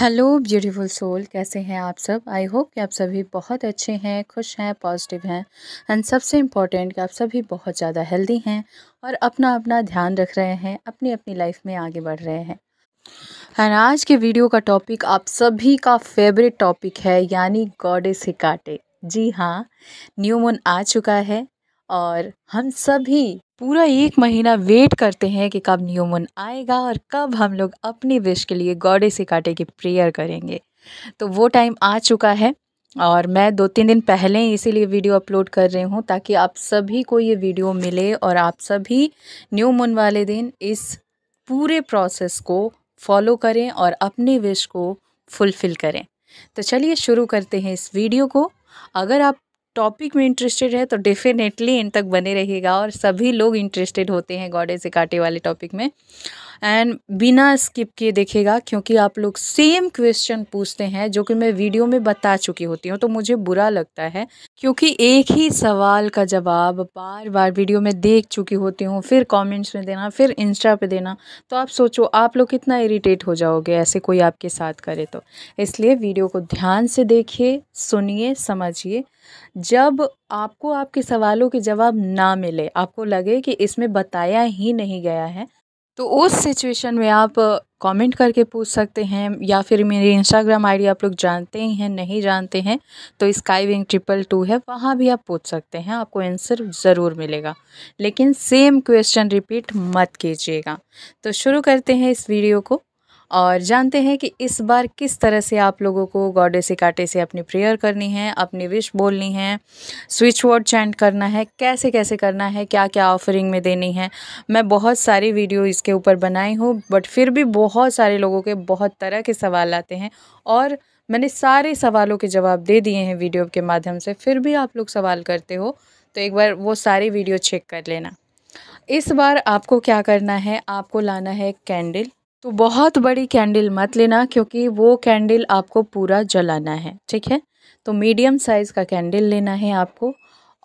hello beautiful soul कैसे हैं आप सब आई होप कि आप सभी बहुत अच्छे हैं खुश हैं पॉजिटिव हैं एंड सबसे इम्पॉर्टेंट कि आप सभी बहुत ज़्यादा हेल्दी हैं और अपना अपना ध्यान रख रहे हैं अपनी अपनी लाइफ में आगे बढ़ रहे हैं एंड आज के वीडियो का टॉपिक आप सभी का फेवरेट टॉपिक है यानी गॉडे से जी हाँ न्यू मून आ चुका है और हम सभी पूरा एक महीना वेट करते हैं कि कब न्यू मून आएगा और कब हम लोग अपनी विश के लिए गौड़े से काटे की प्रेयर करेंगे तो वो टाइम आ चुका है और मैं दो तीन दिन पहले इसीलिए वीडियो अपलोड कर रही हूँ ताकि आप सभी को ये वीडियो मिले और आप सभी न्यू मून वाले दिन इस पूरे प्रोसेस को फॉलो करें और अपने विश को फुलफ़िल करें तो चलिए शुरू करते हैं इस वीडियो को अगर आप टॉपिक में इंटरेस्टेड है तो डेफिनेटली इन तक बने रहिएगा और सभी लोग इंटरेस्टेड होते हैं गॉडेज काटे वाले टॉपिक में एंड बिना स्किप किए देखेगा क्योंकि आप लोग सेम क्वेश्चन पूछते हैं जो कि मैं वीडियो में बता चुकी होती हूँ तो मुझे बुरा लगता है क्योंकि एक ही सवाल का जवाब बार बार वीडियो में देख चुकी होती हूँ फिर कमेंट्स में देना फिर इंस्टा पे देना तो आप सोचो आप लोग कितना इरिटेट हो जाओगे ऐसे कोई आपके साथ करे तो इसलिए वीडियो को ध्यान से देखिए सुनिए समझिए जब आपको आपके सवालों के जवाब ना मिले आपको लगे कि इसमें बताया ही नहीं गया है तो उस सिचुएशन में आप कमेंट करके पूछ सकते हैं या फिर मेरी इंस्टाग्राम आईडी आप लोग जानते ही हैं नहीं जानते हैं तो स्काई विंग ट्रिपल टू है वहाँ भी आप पूछ सकते हैं आपको आंसर ज़रूर मिलेगा लेकिन सेम क्वेश्चन रिपीट मत कीजिएगा तो शुरू करते हैं इस वीडियो को और जानते हैं कि इस बार किस तरह से आप लोगों को से काटे से अपनी प्रेयर करनी है अपनी विश बोलनी है स्विच वर्ड चैंट करना है कैसे कैसे करना है क्या क्या ऑफरिंग में देनी है मैं बहुत सारी वीडियो इसके ऊपर बनाई हूँ बट फिर भी बहुत सारे लोगों के बहुत तरह के सवाल आते हैं और मैंने सारे सवालों के जवाब दे दिए हैं वीडियो के माध्यम से फिर भी आप लोग सवाल करते हो तो एक बार वो सारी वीडियो चेक कर लेना इस बार आपको क्या करना है आपको लाना है कैंडल तो बहुत बड़ी कैंडल मत लेना क्योंकि वो कैंडल आपको पूरा जलाना है ठीक है तो मीडियम साइज़ का कैंडल लेना है आपको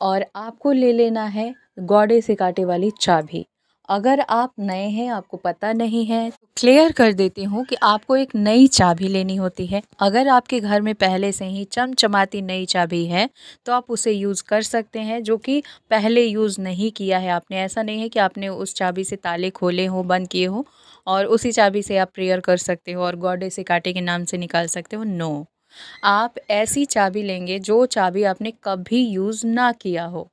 और आपको ले लेना है गौड़े से काटे वाली चाबी अगर आप नए हैं आपको पता नहीं है तो क्लियर कर देती हूँ कि आपको एक नई चाबी लेनी होती है अगर आपके घर में पहले से ही चमचमाती नई चाबी है तो आप उसे यूज़ कर सकते हैं जो कि पहले यूज़ नहीं किया है आपने ऐसा नहीं है कि आपने उस चाबी से ताले खोले हों बंद किए हो और उसी चाबी से आप प्रेयर कर सकते हो और गॉड इसे काटे के नाम से निकाल सकते हो नो आप ऐसी चाबी लेंगे जो चाबी आपने कभी यूज़ ना किया हो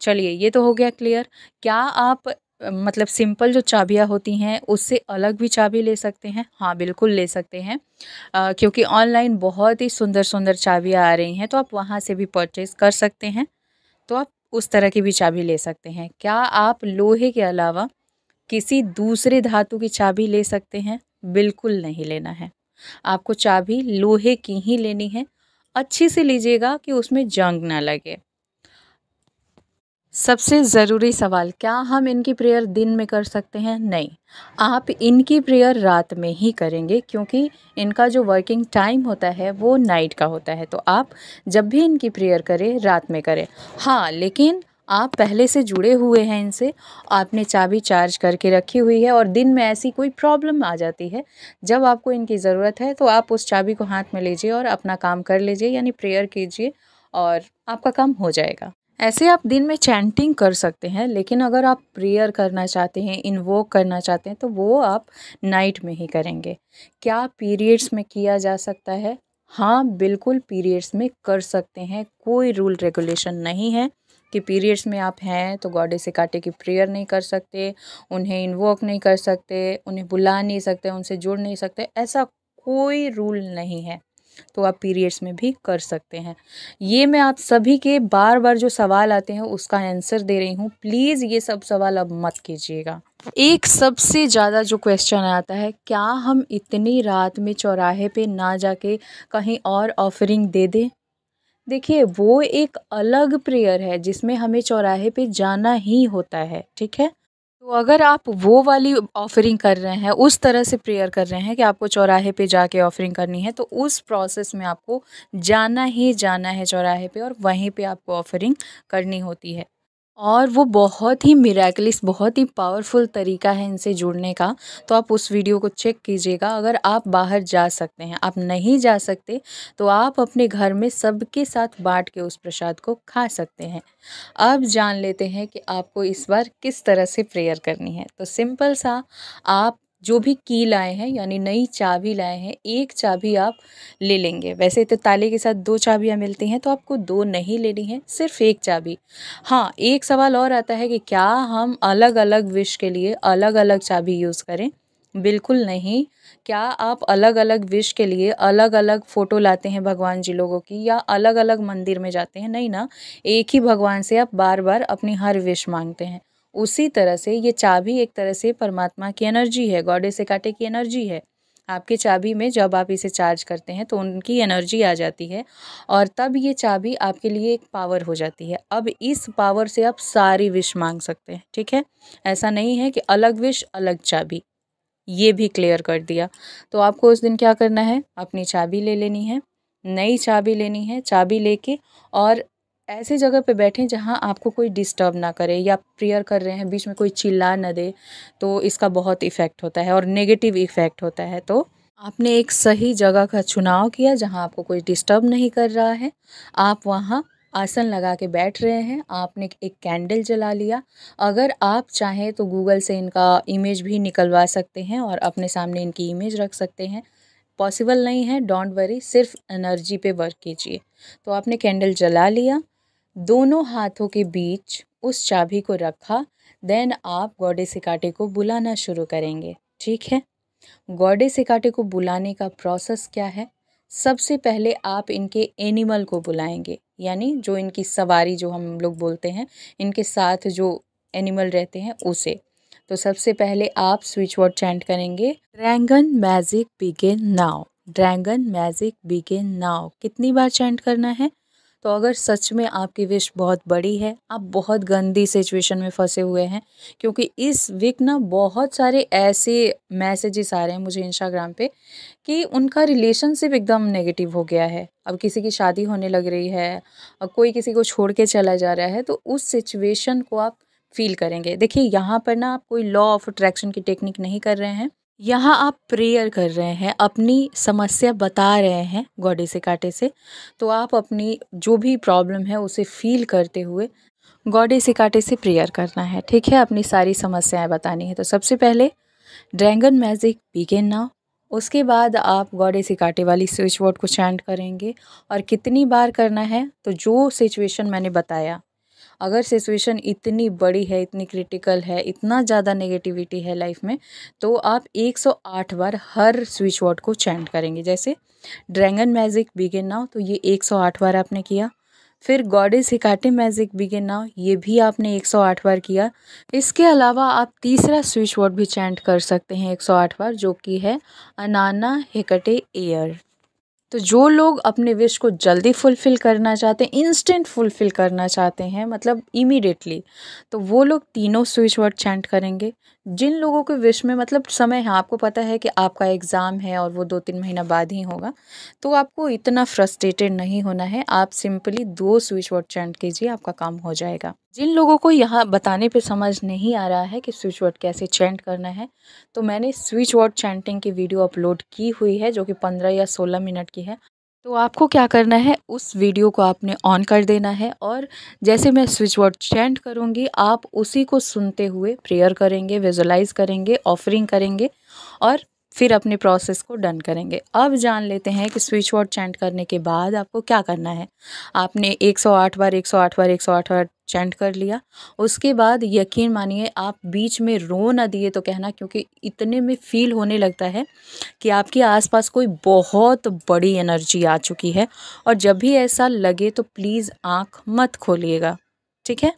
चलिए ये तो हो गया क्लियर क्या आप मतलब सिंपल जो चाबियाँ होती हैं उससे अलग भी चाबी ले सकते हैं हाँ बिल्कुल ले सकते हैं आ, क्योंकि ऑनलाइन बहुत ही सुंदर सुंदर चाबियाँ आ रही हैं तो आप वहाँ से भी परचेज़ कर सकते हैं तो आप उस तरह की भी चाबी ले सकते हैं क्या आप लोहे के अलावा किसी दूसरे धातु की चाबी ले सकते हैं बिल्कुल नहीं लेना है आपको चाबी लोहे की ही लेनी है अच्छी से लीजिएगा कि उसमें जंग ना लगे सबसे ज़रूरी सवाल क्या हम इनकी प्रेयर दिन में कर सकते हैं नहीं आप इनकी प्रेयर रात में ही करेंगे क्योंकि इनका जो वर्किंग टाइम होता है वो नाइट का होता है तो आप जब भी इनकी प्रेयर करें रात में करें हाँ लेकिन आप पहले से जुड़े हुए हैं इनसे आपने चाबी चार्ज करके रखी हुई है और दिन में ऐसी कोई प्रॉब्लम आ जाती है जब आपको इनकी ज़रूरत है तो आप उस चाबी को हाथ में लीजिए और अपना काम कर लीजिए यानी प्रेयर कीजिए और आपका काम हो जाएगा ऐसे आप दिन में चैंटिंग कर सकते हैं लेकिन अगर आप प्रेयर करना चाहते हैं इन्वोक करना चाहते हैं तो वो आप नाइट में ही करेंगे क्या पीरियड्स में किया जा सकता है हाँ बिल्कुल पीरियड्स में कर सकते हैं कोई रूल रेगुलेशन नहीं है कि पीरियड्स में आप हैं तो से काटे की प्रेयर नहीं कर सकते उन्हें इन्वोक नहीं कर सकते उन्हें बुला नहीं सकते उनसे जुड़ नहीं सकते ऐसा कोई रूल नहीं है तो आप पीरियड्स में भी कर सकते हैं ये मैं आप सभी के बार बार जो सवाल आते हैं उसका आंसर दे रही हूँ प्लीज़ ये सब सवाल अब मत कीजिएगा एक सबसे ज़्यादा जो क्वेश्चन आता है क्या हम इतनी रात में चौराहे पे ना जाके कहीं और ऑफरिंग दे दें देखिए वो एक अलग प्रेयर है जिसमें हमें चौराहे पे जाना ही होता है ठीक है तो अगर आप वो वाली ऑफरिंग कर रहे हैं उस तरह से प्रेयर कर रहे हैं कि आपको चौराहे पे जाके ऑफरिंग करनी है तो उस प्रोसेस में आपको जाना ही जाना है चौराहे पे और वहीं पे आपको ऑफरिंग करनी होती है और वो बहुत ही मेरेकलिस बहुत ही पावरफुल तरीका है इनसे जुड़ने का तो आप उस वीडियो को चेक कीजिएगा अगर आप बाहर जा सकते हैं आप नहीं जा सकते तो आप अपने घर में सबके साथ बांट के उस प्रसाद को खा सकते हैं अब जान लेते हैं कि आपको इस बार किस तरह से प्रेयर करनी है तो सिंपल सा आप जो भी की लाए हैं यानी नई चाबी लाए हैं एक चाबी आप ले लेंगे वैसे तो ताले के साथ दो चाबियाँ मिलती हैं तो आपको दो नहीं लेनी है सिर्फ एक चाबी हाँ एक सवाल और आता है कि क्या हम अलग अलग विश के लिए अलग अलग चाबी यूज़ करें बिल्कुल नहीं क्या आप अलग अलग विश के लिए अलग अलग फ़ोटो लाते हैं भगवान जी लोगों की या अलग अलग मंदिर में जाते हैं नहीं ना एक ही भगवान से आप बार बार अपनी हर विश मांगते हैं उसी तरह से ये चाबी एक तरह से परमात्मा की एनर्जी है से काटे की एनर्जी है आपके चाबी में जब आप इसे चार्ज करते हैं तो उनकी एनर्जी आ जाती है और तब ये चाबी आपके लिए एक पावर हो जाती है अब इस पावर से आप सारी विश मांग सकते हैं ठीक है ऐसा नहीं है कि अलग विश अलग चाबी ये भी क्लियर कर दिया तो आपको उस दिन क्या करना है अपनी चाबी ले लेनी है नई चाबी लेनी है चाबी लेके और ऐसे जगह पे बैठें जहाँ आपको कोई डिस्टर्ब ना करे या प्रेयर कर रहे हैं बीच में कोई चिल्ला ना दे तो इसका बहुत इफ़ेक्ट होता है और नेगेटिव इफ़ेक्ट होता है तो आपने एक सही जगह का चुनाव किया जहाँ आपको कोई डिस्टर्ब नहीं कर रहा है आप वहाँ आसन लगा के बैठ रहे हैं आपने एक कैंडल जला लिया अगर आप चाहें तो गूगल से इनका इमेज भी निकलवा सकते हैं और अपने सामने इनकी इमेज रख सकते हैं पॉसिबल नहीं है डोंट वरी सिर्फ एनर्जी पे वर्क कीजिए तो आपने कैंडल जला लिया दोनों हाथों के बीच उस चाबी को रखा देन आप गौडे सिकाटे को बुलाना शुरू करेंगे ठीक है गौडे सिकाटे को बुलाने का प्रोसेस क्या है सबसे पहले आप इनके एनिमल को बुलाएंगे यानी जो इनकी सवारी जो हम लोग बोलते हैं इनके साथ जो एनिमल रहते हैं उसे तो सबसे पहले आप स्विच वर्ड चैंट करेंगे dragon magic begin now dragon magic begin now कितनी बार चैंट करना है तो अगर सच में आपकी विश बहुत बड़ी है आप बहुत गंदी सिचुएशन में फंसे हुए हैं क्योंकि इस वीक ना बहुत सारे ऐसे मैसेजेस आ रहे हैं मुझे इंस्टाग्राम पे कि उनका रिलेशनशिप एकदम नेगेटिव हो गया है अब किसी की शादी होने लग रही है अब कोई किसी को छोड़ के चला जा रहा है तो उस सिचुएशन को आप फील करेंगे देखिए यहाँ पर ना आप कोई लॉ ऑफ अट्रैक्शन की टेक्निक नहीं कर रहे हैं यहाँ आप प्रेयर कर रहे हैं अपनी समस्या बता रहे हैं गोडे से काटे से तो आप अपनी जो भी प्रॉब्लम है उसे फील करते हुए गोडे से काटे से प्रेयर करना है ठीक है अपनी सारी समस्याएं बतानी है तो सबसे पहले ड्रैगन मैजिक बिगेन नाउ उसके बाद आप गोडे से काटे वाली स्विच बोर्ड को चैंट करेंगे और कितनी बार करना है तो जो सिचुएशन मैंने बताया अगर सिचुएशन इतनी बड़ी है इतनी क्रिटिकल है इतना ज़्यादा नेगेटिविटी है लाइफ में तो आप 108 बार हर स्विच वर्ड को चैंट करेंगे जैसे ड्रैगन मैजिक बिगे नाउ तो ये 108 बार आपने किया फिर गॉडेस हिकाटे मैजिक बिगे नाउ ये भी आपने 108 बार किया इसके अलावा आप तीसरा स्विच वर्ड भी चैंट कर सकते हैं 108 बार जो कि है अनाना हिकटे एयर तो जो लोग अपने विश को जल्दी फुलफ़िल करना चाहते हैं इंस्टेंट फुलफ़िल करना चाहते हैं मतलब इमीडिएटली तो वो लोग तीनों स्विच वर्ड चैंट करेंगे जिन लोगों के विश में मतलब समय है आपको पता है कि आपका एग्ज़ाम है और वो दो तीन महीना बाद ही होगा तो आपको इतना फ्रस्ट्रेटेड नहीं होना है आप सिंपली दो स्विच वर्ड चैंट कीजिए आपका काम हो जाएगा जिन लोगों को यहाँ बताने पे समझ नहीं आ रहा है कि स्विच वर्ड कैसे चैंट करना है तो मैंने स्विच वर्ड चैंटिंग की वीडियो अपलोड की हुई है जो कि पंद्रह या सोलह मिनट की है तो आपको क्या करना है उस वीडियो को आपने ऑन कर देना है और जैसे मैं स्विच वर्ड चैंट करूँगी आप उसी को सुनते हुए प्रेयर करेंगे विजुलाइज करेंगे ऑफरिंग करेंगे और फिर अपने प्रोसेस को डन करेंगे अब जान लेते हैं कि स्विच वॉट चैंट करने के बाद आपको क्या करना है आपने 108 बार 108 बार 108 बार चैंट कर लिया उसके बाद यकीन मानिए आप बीच में रो ना दिए तो कहना क्योंकि इतने में फील होने लगता है कि आपके आसपास कोई बहुत बड़ी एनर्जी आ चुकी है और जब भी ऐसा लगे तो प्लीज़ आँख मत खोलिएगा ठीक है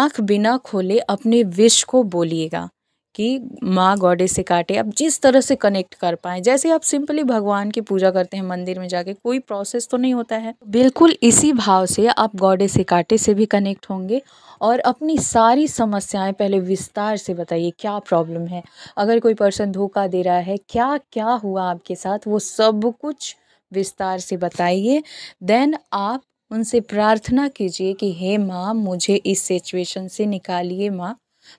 आँख बिना खोले अपने विश को बोलिएगा कि माँ गॉडेस से काटे आप जिस तरह से कनेक्ट कर पाएँ जैसे आप सिंपली भगवान की पूजा करते हैं मंदिर में जाके कोई प्रोसेस तो नहीं होता है बिल्कुल इसी भाव से आप गॉडेस से काटे से भी कनेक्ट होंगे और अपनी सारी समस्याएं पहले विस्तार से बताइए क्या प्रॉब्लम है अगर कोई पर्सन धोखा दे रहा है क्या क्या हुआ आपके साथ वो सब कुछ विस्तार से बताइए देन आप उनसे प्रार्थना कीजिए कि हे माँ मुझे इस सिचुएशन से निकालिए माँ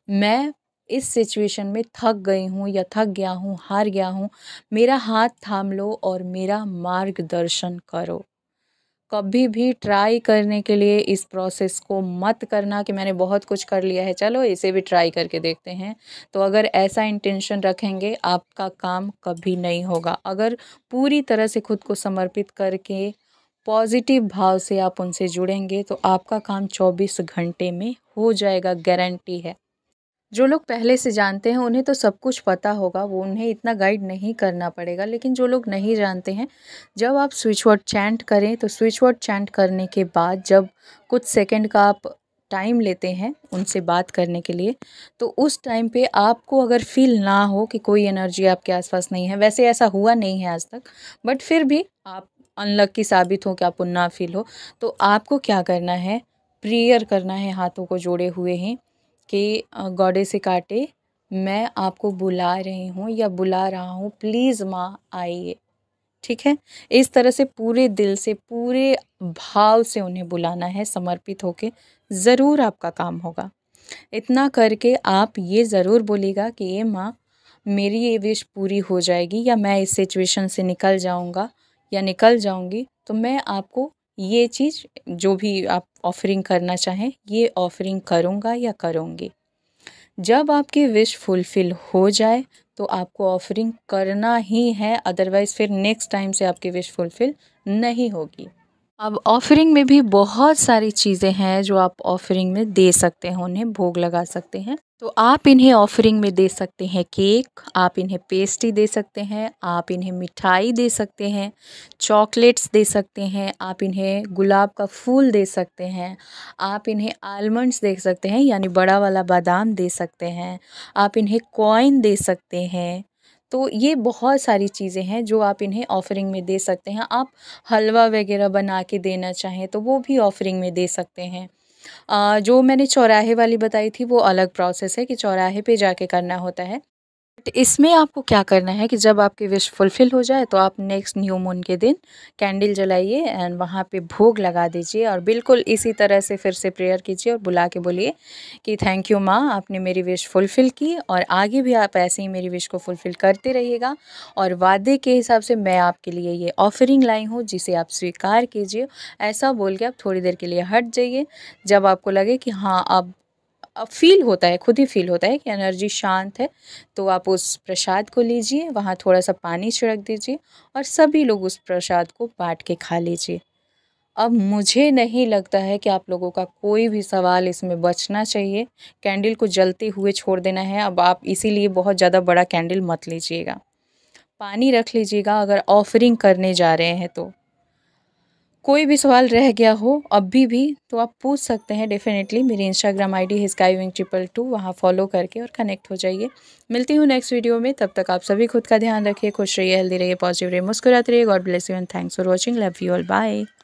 मैं इस सिचुएशन में थक गई हूँ या थक गया हूँ हार गया हूँ मेरा हाथ थाम लो और मेरा मार्गदर्शन करो कभी भी ट्राई करने के लिए इस प्रोसेस को मत करना कि मैंने बहुत कुछ कर लिया है चलो इसे भी ट्राई करके देखते हैं तो अगर ऐसा इंटेंशन रखेंगे आपका काम कभी नहीं होगा अगर पूरी तरह से खुद को समर्पित करके पॉजिटिव भाव से आप उनसे जुड़ेंगे तो आपका काम 24 घंटे में हो जाएगा गारंटी है जो लोग पहले से जानते हैं उन्हें तो सब कुछ पता होगा वो उन्हें इतना गाइड नहीं करना पड़ेगा लेकिन जो लोग नहीं जानते हैं जब आप स्विच वर्ड चैंट करें तो स्विच वर्ड चैंट करने के बाद जब कुछ सेकंड का आप टाइम लेते हैं उनसे बात करने के लिए तो उस टाइम पे आपको अगर फील ना हो कि कोई एनर्जी आपके आसपास नहीं है वैसे ऐसा हुआ नहीं है आज तक बट फिर भी आप अनलक्की साबित हो कि आपको ना फील हो तो आपको क्या करना है प्रेयर करना है हाथों को जोड़े हुए हैं कि से काटे मैं आपको बुला रही हूँ या बुला रहा हूँ प्लीज़ माँ आइए ठीक है इस तरह से पूरे दिल से पूरे भाव से उन्हें बुलाना है समर्पित होके ज़रूर आपका काम होगा इतना करके आप ये ज़रूर बोलेगा कि ये माँ मेरी ये विश पूरी हो जाएगी या मैं इस सिचुएशन से निकल जाऊँगा या निकल जाऊँगी तो मैं आपको ये चीज़ जो भी आप ऑफरिंग करना चाहें ये ऑफरिंग करूँगा या करूँगी जब आपकी विश फुलफ़िल हो जाए तो आपको ऑफरिंग करना ही है अदरवाइज़ फिर नेक्स्ट टाइम से आपकी विश फुलफ़िल नहीं होगी अब ऑफरिंग में भी बहुत सारी चीज़ें हैं जो आप ऑफरिंग में दे सकते हैं उन्हें भोग लगा सकते हैं तो आप इन्हें ऑफरिंग में दे सकते हैं केक आप इन्हें पेस्ट्री दे सकते हैं आप इन्हें मिठाई दे सकते हैं चॉकलेट्स दे सकते हैं आप इन्हें गुलाब का फूल दे सकते हैं आप इन्हें आलमंड्स दे सकते हैं यानी बड़ा वाला बादाम दे सकते हैं आप इन्हें कॉइन दे सकते हैं तो ये बहुत सारी चीज़ें हैं जो आप इन्हें ऑफरिंग में दे सकते हैं आप हलवा वगैरह बना के देना चाहें तो वो भी ऑफरिंग में दे सकते हैं जो मैंने चौराहे वाली बताई थी वो अलग प्रोसेस है कि चौराहे पे जाके करना होता है बट इसमें आपको क्या करना है कि जब आपकी विश फुलफ़िल हो जाए तो आप नेक्स्ट न्यू मून के दिन कैंडल जलाइए एंड वहाँ पे भोग लगा दीजिए और बिल्कुल इसी तरह से फिर से प्रेयर कीजिए और बुला के बोलिए कि थैंक यू माँ आपने मेरी विश फुलफ़िल की और आगे भी आप ऐसे ही मेरी विश को फुलफ़िल करते रहिएगा और वादे के हिसाब से मैं आपके लिए ये ऑफरिंग लाई हूँ जिसे आप स्वीकार कीजिए ऐसा बोल के आप थोड़ी देर के लिए हट जाइए जब आपको लगे कि हाँ अब फील होता है खुद ही फील होता है कि एनर्जी शांत है तो आप उस प्रसाद को लीजिए वहाँ थोड़ा सा पानी छिड़क दीजिए और सभी लोग उस प्रसाद को बांट के खा लीजिए अब मुझे नहीं लगता है कि आप लोगों का कोई भी सवाल इसमें बचना चाहिए कैंडल को जलते हुए छोड़ देना है अब आप इसीलिए बहुत ज़्यादा बड़ा कैंडल मत लीजिएगा पानी रख लीजिएगा अगर ऑफरिंग करने जा रहे हैं तो कोई भी सवाल रह गया हो अभी भी तो आप पूछ सकते हैं डेफिनेटली मेरी इंस्टाग्राम आईडी है स्काई विंग ट्रिपल टू वहाँ फॉलो करके और कनेक्ट हो जाइए मिलती हूँ नेक्स्ट वीडियो में तब तक आप सभी खुद का ध्यान रखिए खुश रहिए हेल्दी रहिए पॉजिटिव रहिए मुस्कुराते रहिए God bless you and thanks for watching love you all bye